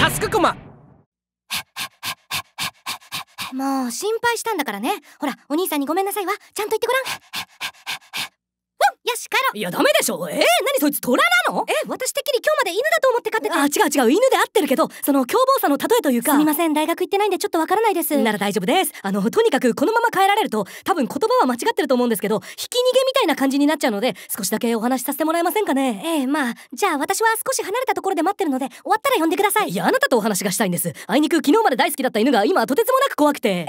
タスクコマもう心配したんだからねほらお兄さんにごめんなさいわちゃんと言ってごらんしかいやダメでしょえー、何そいつ虎なのえ私てっきり今日まで犬だと思って飼ってたあ違う違う犬で合ってるけどその凶暴さの例えというかすみません大学行ってないんでちょっとわからないですなら大丈夫ですあのとにかくこのまま帰られると多分言葉は間違ってると思うんですけどひき逃げみたいな感じになっちゃうので少しだけお話しさせてもらえませんかねええまあじゃあ私は少し離れたところで待ってるので終わったら呼んでくださいいやあなたとお話がしたいんですあいにく昨日まで大好きだった犬が今とてつもなく怖くてえ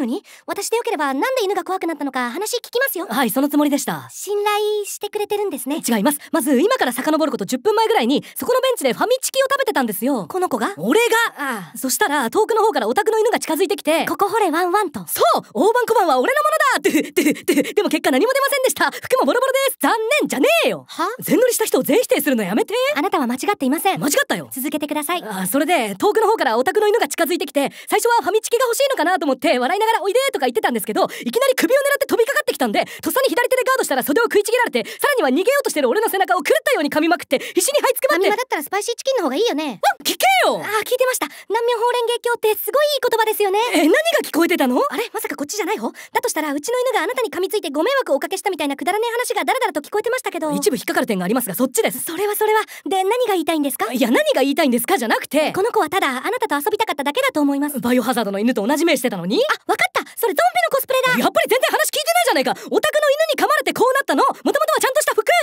のに私でよければなんで犬が怖くなったのか話聞きますよはいそのつもりでした信頼してくれてるんですね違いますまず今から遡ること10分前ぐらいにそこのベンチでファミチキを食べてたんですよこの子が俺がああそしたら遠くの方からオタクの犬が近づいてきてここ掘れワンワンとそう大判小判は俺のものだってでででも結果何も出ませんでした服もボロボロです残念じゃねえよは全乗りした人を全否定するのやめてあなたは間違っていません間違ったよ続けてくださいあそれで遠くの方からオタクの犬が近づいてきて最初はファミチキが欲しいのかなと思って笑いながらながらおいでとか言ってたんですけどいきなり首を狙って飛びかかってきたんでとっさに左手でガードしたら袖を食いちぎられてさらには逃げようとしてる俺の背中を狂ったように噛みまくって必死に這いつくばってだったらスパイシーチキンの方がいいよねうんよあ聞いてました難民法連携協ってすごいいい言葉ですよねえ何が聞こえてたのあれまさかこっちじゃない方だとしたらうちの犬があなたに噛みついてご迷惑をおかけしたみたいなくだらねえ話がだらだらと聞こえてましたけど一部引っかかる点がありますがそっちですそれはそれはで何が言いたいんですかいや何が言いたいんですかじゃなくてこの子はただあなたと遊びたかっただけだと思いますバイオハザードの犬と同じ目してたのにあ分かったそれゾンビのコスプレだやっぱり全然話聞いてないじゃないかお宅の犬に噛まれてこうなったのもともとはちゃんと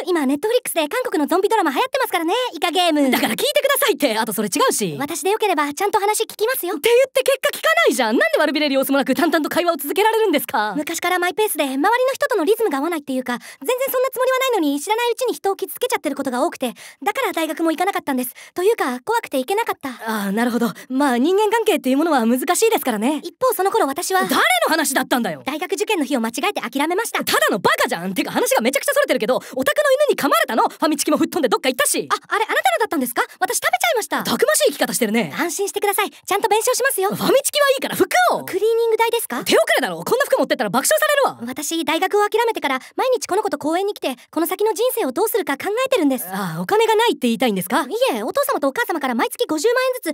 今ネットフリックスで韓国のゾンビドラマ流行ってますからねイカゲームだから聞いてくださいってあとそれ違うし私でよければちゃんと話聞きますよって言って結果聞かないじゃんなんで悪びれる様子もなく淡々と会話を続けられるんですか昔からマイペースで周りの人とのリズムが合わないっていうか全然そんなつもりはないのに知らないうちに人を傷つけちゃってることが多くてだから大学も行かなかったんですというか怖くて行けなかったああなるほどまあ人間関係っていうものは難しいですからね一方その頃私は誰の話だったんだよ大学受験の日を間違えて諦めましたただのバカじゃんてか話がめちゃくちゃそれてるけどオタクの犬に噛まれたのファミチキも吹っ飛んでどっか行ったしあ、あれあなたのだったんですか私食べちゃいましたたくましい生き方してるね安心してくださいちゃんと弁償しますよファミチキはいいから服をクリーニング代ですか手遅れだろこんな服持ってったら爆笑されるわ私大学を諦めてから毎日この子と公園に来てこの先の人生をどうするか考えてるんですああお金がないって言いたいんですかいえお父様とお母様から毎月50万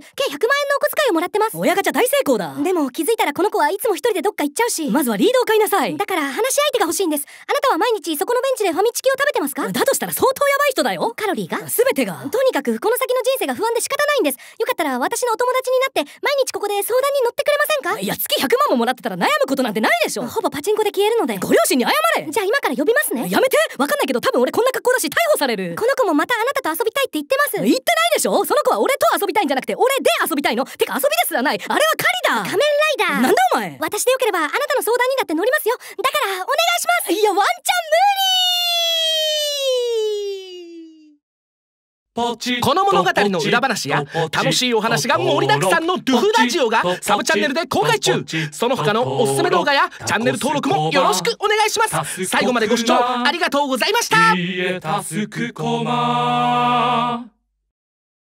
円ずつ計100万円のお小遣いをもらってます親ガチャ大成功だでも気づいたらこの子はいつも一人でどっか行っちゃうしまずはリードを買いなさいだから話し相手が欲しいんですあなたは毎日そこのベンチでファミチキを食べてますかだとしたら相当やばい人だよカロリーが全てがとにかくこの先の人生が不安で仕方ないんですよかったら私のお友達になって毎日ここで相談に乗ってくれませんかいや月100万ももらってたら悩むことなんてないでしょほぼパチンコで消えるのでご両親に謝れじゃあ今から呼びますねやめてわかんないけど多分俺こんな格好だし逮捕されるこの子もまたあなたと遊びたいって言ってます言ってないでしょその子は俺と遊びたいんじゃなくて俺で遊びたいのてか遊びですらないあれは狩りだ仮面ライダーなんだお前私でよければあなたの相談にだって乗りますよだからお願いしますいやワンチャン無理この物語の裏話や楽しいお話が盛りだくさんのドゥフラジオがサブチャンネルで公開中その他のおすすめ動画やチャンネル登録もよろしくお願いします最後までご視聴ありがとうございました